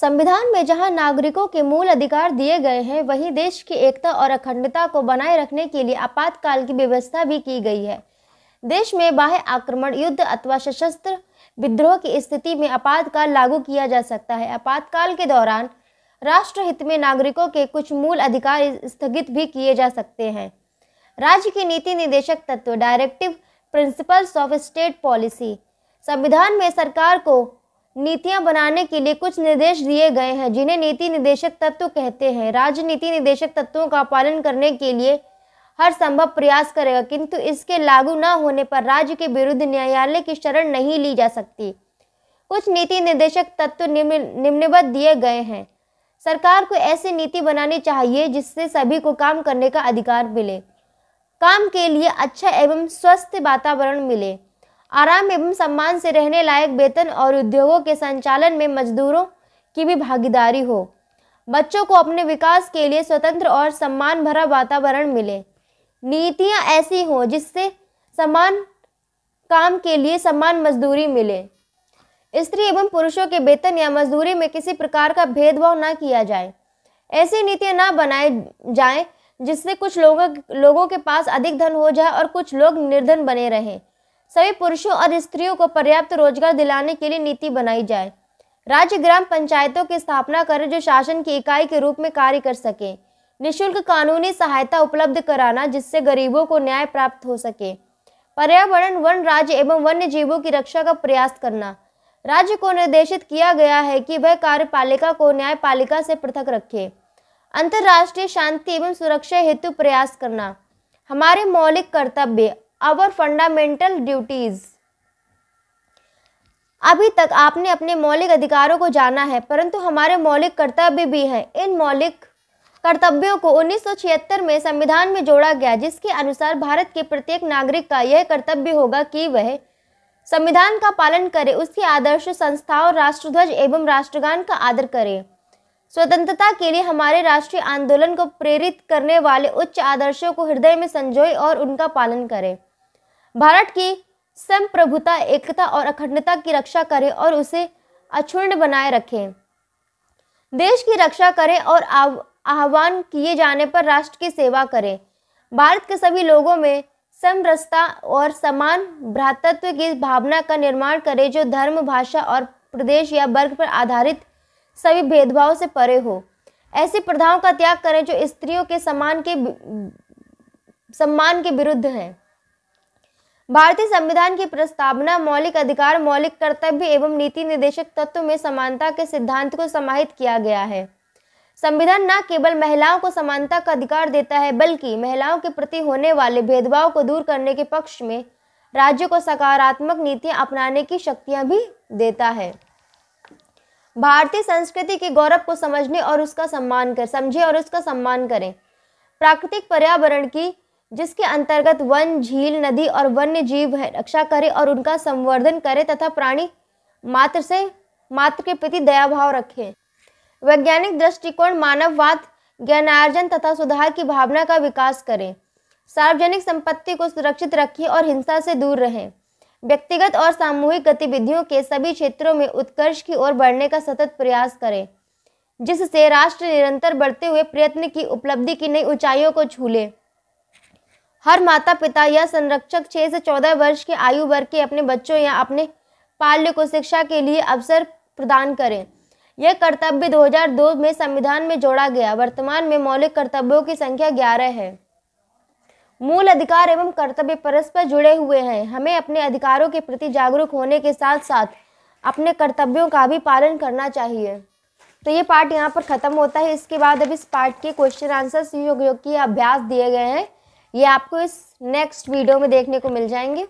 संविधान में जहां नागरिकों के मूल अधिकार दिए गए हैं वहीं देश की एकता और अखंडता को बनाए रखने के लिए आपातकाल की व्यवस्था भी की गई है देश में बाह्य आक्रमण युद्ध अथवा सशस्त्र विद्रोह की स्थिति में आपातकाल लागू किया जा सकता है आपातकाल के दौरान राष्ट्रहित में नागरिकों के कुछ मूल अधिकार स्थगित भी किए जा सकते हैं राज्य के नीति निदेशक तत्व directive principles of state policy संविधान में सरकार को नीतियां बनाने के लिए कुछ निर्देश दिए गए हैं जिन्हें नीति निदेशक तत्व कहते हैं राज्य नीति निदेशक तत्वों का पालन करने के लिए हर संभव प्रयास करेगा किंतु इसके लागू न होने पर राज्य के विरुद्ध न्यायालय की शरण नहीं ली जा सकती कुछ नीति निर्देशक तत्व निम्न निम्नबद्ध दिए गए हैं सरकार को ऐसी नीति बनानी चाहिए जिससे सभी को काम करने का अधिकार मिले काम के लिए अच्छा एवं स्वस्थ वातावरण मिले आराम एवं सम्मान से रहने लायक वेतन और उद्योगों के संचालन में मजदूरों की भी भागीदारी हो बच्चों को अपने विकास के लिए स्वतंत्र और सम्मान भरा वातावरण मिले नीतियाँ ऐसी हों जिससे समान काम के लिए समान मजदूरी मिले स्त्री एवं पुरुषों के वेतन या मजदूरी में किसी प्रकार का भेदभाव न किया जाए ऐसी नीतियाँ ना बनाए जाएं जिससे कुछ लोगों लोगों के पास अधिक धन हो जाए और कुछ लोग निर्धन बने रहें सभी पुरुषों और स्त्रियों को पर्याप्त रोजगार दिलाने के लिए नीति बनाई जाए राज्य ग्राम पंचायतों की स्थापना करें जो शासन की इकाई के रूप में कार्य कर सके निशुल्क कानूनी सहायता उपलब्ध कराना जिससे गरीबों को न्याय प्राप्त हो सके पर्यावरण वन राज्य एवं वन्य जीवों की रक्षा का प्रयास करना राज्य को निर्देशित किया गया है कि वह कार्यपालिका को न्यायपालिका से पृथक रखे अंतर्राष्ट्रीय शांति एवं सुरक्षा हेतु प्रयास करना हमारे मौलिक कर्तव्य आवर फंडामेंटल ड्यूटीज अभी तक आपने अपने मौलिक अधिकारों को जाना है परंतु हमारे मौलिक कर्तव्य भी हैं इन मौलिक कर्तव्यों को 1976 में संविधान में जोड़ा गया जिसके अनुसार भारत के प्रत्येक नागरिक का यह कर्तव्य होगा कि वह संविधान का पालन करे उसके आदर्श संस्थाओं राष्ट्रध्वज एवं राष्ट्रगान का आदर करे स्वतंत्रता के लिए हमारे राष्ट्रीय आंदोलन को प्रेरित करने वाले उच्च आदर्शों को हृदय में संजोए और उनका पालन करें भारत की संप्रभुता एकता और अखंडता की रक्षा करें और उसे अक्षुण बनाए रखें देश की रक्षा करें और आह्वान किए जाने पर राष्ट्र की सेवा करें भारत के सभी लोगों में समरसता और समान भ्रातत्व की भावना का निर्माण करें जो धर्म भाषा और प्रदेश या वर्ग पर आधारित सभी भेदभाव से परे हो ऐसी प्रथाओं का त्याग करें जो स्त्रियों के समान के सम्मान के विरुद्ध हैं भारतीय संविधान की प्रस्तावना मौलिक अधिकार मौलिक कर्तव्य एवं नीति निर्देशक तत्व में समानता के सिद्धांत को समाहित किया गया है संविधान न केवल महिलाओं को समानता का अधिकार देता है बल्कि महिलाओं के प्रति होने वाले भेदभाव को दूर करने के पक्ष में राज्य को सकारात्मक नीतियां अपनाने की शक्तियां भी देता है भारतीय संस्कृति के गौरव को समझने और उसका सम्मान कर समझे और उसका सम्मान करें प्राकृतिक पर्यावरण की जिसके अंतर्गत वन झील नदी और वन्य जीव है रक्षा करे और उनका संवर्धन करे तथा प्राणी मात्र से मात्र के प्रति दयाभाव रखे वैज्ञानिक दृष्टिकोण मानववाद ज्ञानार्जन तथा सुधार की भावना का विकास करें सार्वजनिक संपत्ति को सुरक्षित रखें और हिंसा से दूर रहें व्यक्तिगत और सामूहिक गतिविधियों के सभी क्षेत्रों में उत्कर्ष की ओर बढ़ने का सतत प्रयास करें जिससे राष्ट्र निरंतर बढ़ते हुए प्रयत्न की उपलब्धि की नई ऊंचाइयों को छू हर माता पिता या संरक्षक छः से चौदह वर्ष के आयु वर्ग के अपने बच्चों या अपने पाल्य को शिक्षा के लिए अवसर प्रदान करें यह कर्तव्य 2002 में संविधान में जोड़ा गया वर्तमान में मौलिक कर्तव्यों की संख्या ग्यारह है मूल अधिकार एवं कर्तव्य परस्पर जुड़े हुए हैं हमें अपने अधिकारों के प्रति जागरूक होने के साथ साथ अपने कर्तव्यों का भी पालन करना चाहिए तो ये पार्ट यहाँ पर ख़त्म होता है इसके बाद अब इस पार्ट के क्वेश्चन आंसर योग योग के अभ्यास दिए गए हैं ये आपको इस नेक्स्ट वीडियो में देखने को मिल जाएंगे